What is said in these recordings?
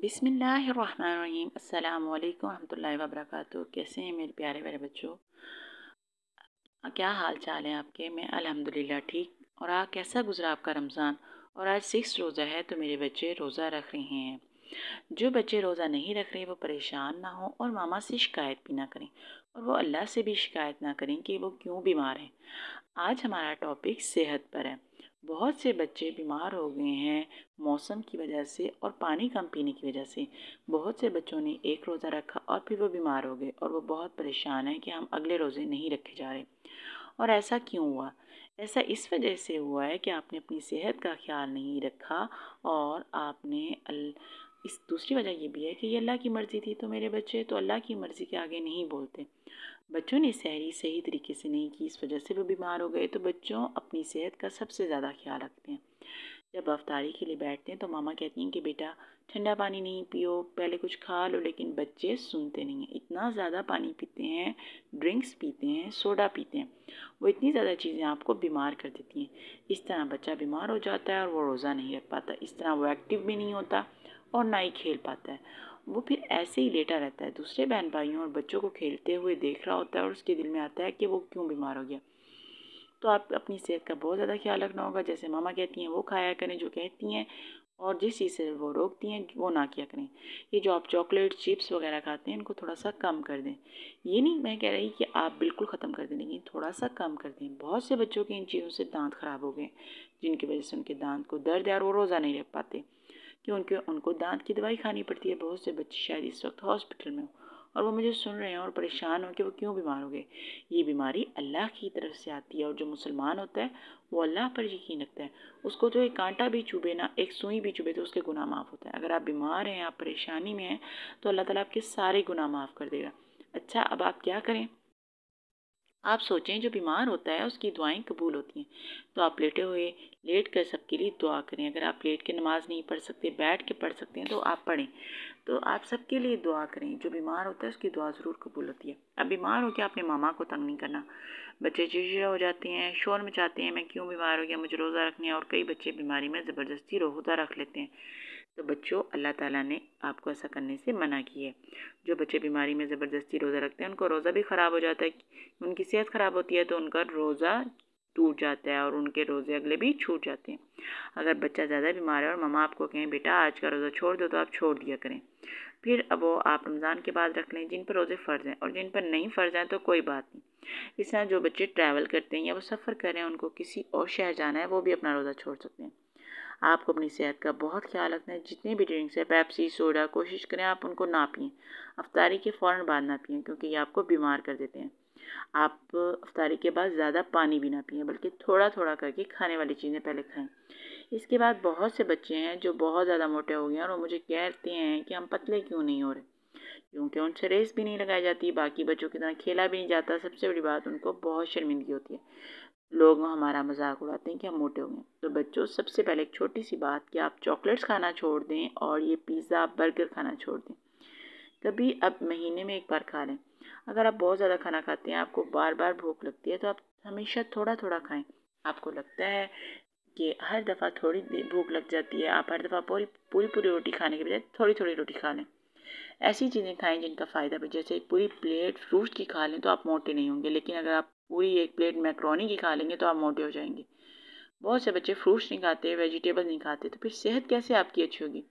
बिसमीम् अल्लाम वरहमल वबरक कैसे हैं मेरे प्यारे प्यारे बच्चों क्या हाल चाल है आपके मैं अल्हम्दुलिल्लाह ठीक और आज कैसा गुजरा आपका रमज़ान और आज सिक्स रोज़ा है तो मेरे बच्चे रोज़ा रख रहे हैं जो बच्चे रोज़ा नहीं रख रहे वो परेशान ना हो और मामा से शिकायत भी ना करें और वो अल्लाह से भी शिकायत ना करें कि वो क्यों बीमार हैं आज हमारा टॉपिक सेहत पर है बहुत से बच्चे बीमार हो गए हैं मौसम की वजह से और पानी कम पीने की वजह से बहुत से बच्चों ने एक रोज़ा रखा और फिर वो बीमार हो गए और वो बहुत परेशान हैं कि हम अगले रोज़े नहीं रखे जा रहे और ऐसा क्यों हुआ ऐसा इस वजह से हुआ है कि आपने अपनी सेहत का ख्याल नहीं रखा और आपने अल इस दूसरी वजह यह भी है कि ये अल्लाह की मर्ज़ी थी तो मेरे बच्चे तो अल्लाह की मर्ज़ी के आगे नहीं बोलते बच्चों ने सहरी सही तरीके से नहीं की इस वजह से वो बीमार हो गए तो बच्चों अपनी सेहत का सबसे ज़्यादा ख्याल रखते हैं जब अफ्तारी के लिए बैठते हैं तो मामा कहती हैं कि बेटा ठंडा पानी नहीं पियो पहले कुछ खा लो लेकिन बच्चे सुनते नहीं हैं इतना ज़्यादा पानी पीते हैं ड्रिंक्स पीते हैं सोडा पीते हैं वो इतनी ज़्यादा चीज़ें आपको बीमार कर देती हैं इस तरह बच्चा बीमार हो जाता है और वो रोज़ा नहीं रख पाता इस तरह वो एक्टिव भी नहीं होता और ना ही खेल पाता है वो फिर ऐसे ही लेटा रहता है दूसरे बहन भाइयों और बच्चों को खेलते हुए देख रहा होता है और उसके दिल में आता है कि वो क्यों बीमार हो गया तो आप अपनी सेहत का बहुत ज़्यादा ख्याल रखना होगा जैसे मामा कहती हैं वो खाया करें जो कहती हैं और जिस चीज़ से वो रोकती हैं वो ना किया करें ये जो आप चॉकलेट चिप्स वगैरह खाते हैं इनको थोड़ा सा कम कर दें ये नहीं मैं कह रही कि आप बिल्कुल ख़त्म कर दें लेकिन थोड़ा सा कम कर दें बहुत से बच्चों के इन चीज़ों से दांत ख़राब हो गए जिनकी वजह से उनके दांत को दर्द है और वो रोज़ा नहीं रह पाते कि उनके उनको दांत की दवाई खानी पड़ती है बहुत से बच्चे शायद इस वक्त हॉस्पिटल में हो और वो मुझे सुन रहे हैं और परेशान हो कि वो क्यों बीमार हो गए ये बीमारी अल्लाह की तरफ से आती है और जो मुसलमान होता है वो अल्लाह पर यकीन रखता है उसको तो एक कांटा भी चुभे ना एक सुई भी चुभे तो उसके गुनाह माफ़ होता है अगर आप बीमार हैं आप परेशानी में हैं तो अल्लाह ताला आपके सारे गुनाह माफ़ कर देगा अच्छा अब आप क्या करें आप सोचें जो बीमार होता है उसकी दुआएं कबूल होती हैं तो आप लेटे हुए लेट कर सबके लिए दुआ करें अगर आप लेट के नमाज़ नहीं पढ़ सकते बैठ के पढ़ सकते हैं तो आप पढ़ें तो आप सबके लिए दुआ करें जो बीमार होता है उसकी दुआ ज़रूर कबूल होती है अब बीमार हो गया अपने मामा को तंग नहीं करना बच्चे चिड़चिड़े हो जाते हैं शोर मचाते हैं मैं क्यों बीमार हो गया मुझे रोज़ा रखने और कई बच्चे बीमारी में ज़बरदस्ती रोज़ा रख लेते हैं तो बच्चों अल्लाह ताला ने आपको ऐसा करने से मना किया है जो बच्चे बीमारी में ज़बरदस्ती रोज़ा रखते हैं उनको रोज़ा भी ख़राब हो जाता है उनकी सेहत ख़राब होती है तो उनका रोज़ा टूट जाता है और उनके रोज़े अगले भी छूट जाते हैं अगर बच्चा ज़्यादा बीमार है और ममा आपको कहें बेटा आज का रोज़ा छोड़ दो तो आप छोड़ दिया करें फिर अब वो आप रमज़ान के बाद रख लें जिन पर रोज़े फ़र्ज हैं और जिन पर नहीं फ़र्ज हैं तो कोई बात नहीं इस तरह जो बच्चे ट्रैवल करते हैं या वो सफ़र कर रहे हैं उनको किसी और शहर जाना है वो भी अपना रोज़ा छोड़ सकते हैं आपको अपनी सेहत का बहुत ख्याल रखना है जितने भी ड्रिंक्स है पैप्सी सोडा कोशिश करें आप उनको ना पिएं अफ्तारी के फ़ौर बाद ना पिएं क्योंकि ये आपको बीमार कर देते हैं आप अफ्तारी के बाद ज़्यादा पानी भी ना पिए बल्कि थोड़ा थोड़ा करके खाने वाली चीज़ें पहले खाएं इसके बाद बहुत से बच्चे हैं जो बहुत ज़्यादा मोटे हो गए हैं और वो मुझे कहते हैं कि हम पतले क्यों नहीं हो रहे क्योंकि उनसे रेस भी नहीं लगाई जाती बाकी बच्चों की तरह खेला भी नहीं जाता सबसे बड़ी बात उनको बहुत शर्मिंदगी होती है लोग हमारा मजाक उड़ाते हैं कि हम मोटे होंगे तो बच्चों सबसे पहले एक छोटी सी बात कि आप चॉकलेट्स खाना छोड़ दें और ये पिज़्ज़ा बर्गर खाना छोड़ दें कभी आप महीने में एक बार खा लें अगर आप बहुत ज़्यादा खाना खाते हैं आपको बार बार भूख लगती है तो आप हमेशा थोड़ा थोड़ा खाएं आपको लगता है कि हर दफ़ा थोड़ी भूख लग जाती है आप हर दफ़ा पूरी पूरी पूरी रोटी खाने के बजाय थोड़ी थोड़ी रोटी खा लें ऐसी चीज़ें खाएं जिनका फ़ायदा भी जैसे पूरी प्लेट फ्रूट की खा लें तो आप मोटे नहीं होंगे लेकिन अगर आप पूरी एक प्लेट मैक्रोनी की खा लेंगे तो आप मोटे हो जाएंगे बहुत से बच्चे फ्रूट्स नहीं खाते वेजिटेबल नहीं खाते तो फिर सेहत कैसे आपकी अच्छी होगी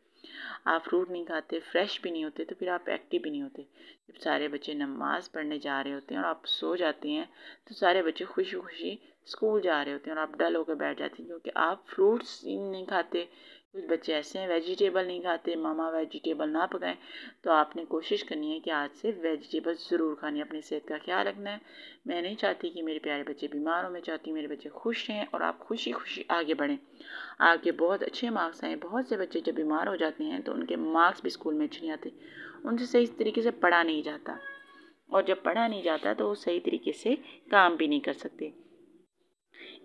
आप फ्रूट नहीं खाते फ्रेश भी नहीं होते तो फिर आप एक्टिव भी नहीं होते जब सारे बच्चे नमाज़ पढ़ने जा रहे होते हैं और आप सो जाते हैं तो सारे बच्चे खुशी खुशी स्कूल जा रहे होते हैं और आप डल होकर बैठ जाते हैं क्योंकि आप फ्रूट्स नहीं खाते कुछ बच्चे ऐसे हैं वेजिटेबल नहीं खाते मामा वेजिटेबल ना पकाएं तो आपने कोशिश करनी है कि आज से वेजिटेबल ज़रूर खानी अपनी सेहत का ख्याल रखना है मैं नहीं चाहती कि मेरे प्यारे बच्चे बीमार हों मैं चाहती हूँ मेरे बच्चे खुश रहें और आप खुशी खुशी आगे बढ़ें आगे बहुत अच्छे मार्क्स आएँ बहुत से बच्चे जब बीमार हो जाते हैं तो उनके मार्क्स भी स्कूल में अच्छे नहीं आते उनसे सही तरीके से पढ़ा नहीं जाता और जब पढ़ा नहीं जाता तो वो सही तरीके से काम भी नहीं कर सकते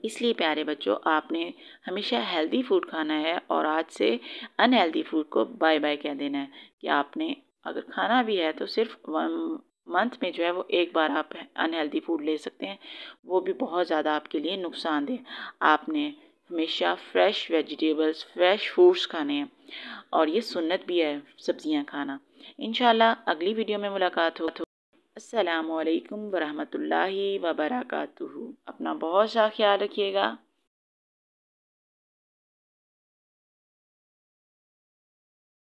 इसलिए प्यारे बच्चों आपने हमेशा हेल्दी फूड खाना है और आज से अनहेल्दी फूड को बाय बाय कह देना है कि आपने अगर खाना भी है तो सिर्फ मंथ में जो है वो एक बार आप अनहेल्दी फूड ले सकते हैं वो भी बहुत ज़्यादा आपके लिए नुकसानदेह आपने हमेशा फ्रेश वेजिटेबल्स फ्रेश फ्रूट्स खाने हैं और ये सुन्नत भी है सब्जियां खाना इंशाल्लाह अगली वीडियो में मुलाकात हो असलकम ला वबरकू अपना बहुत सा ख्याल रखिएगा